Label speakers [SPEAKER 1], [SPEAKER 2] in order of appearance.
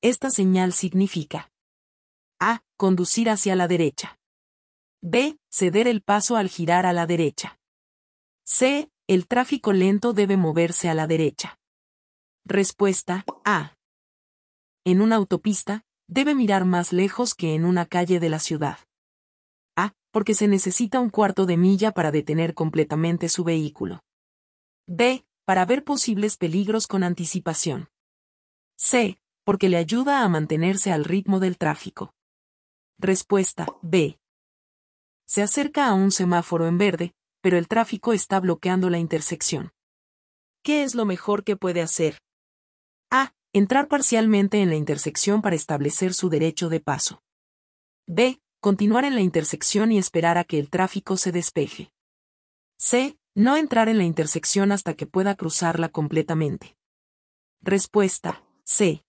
[SPEAKER 1] Esta señal significa A. Conducir hacia la derecha. B. Ceder el paso al girar a la derecha. C. El tráfico lento debe moverse a la derecha. Respuesta A. En una autopista, debe mirar más lejos que en una calle de la ciudad. A. Porque se necesita un cuarto de milla para detener completamente su vehículo. B. Para ver posibles peligros con anticipación. C porque le ayuda a mantenerse al ritmo del tráfico. Respuesta B. Se acerca a un semáforo en verde, pero el tráfico está bloqueando la intersección. ¿Qué es lo mejor que puede hacer? A. Entrar parcialmente en la intersección para establecer su derecho de paso. B. Continuar en la intersección y esperar a que el tráfico se despeje. C. No entrar en la intersección hasta que pueda cruzarla completamente. Respuesta. C.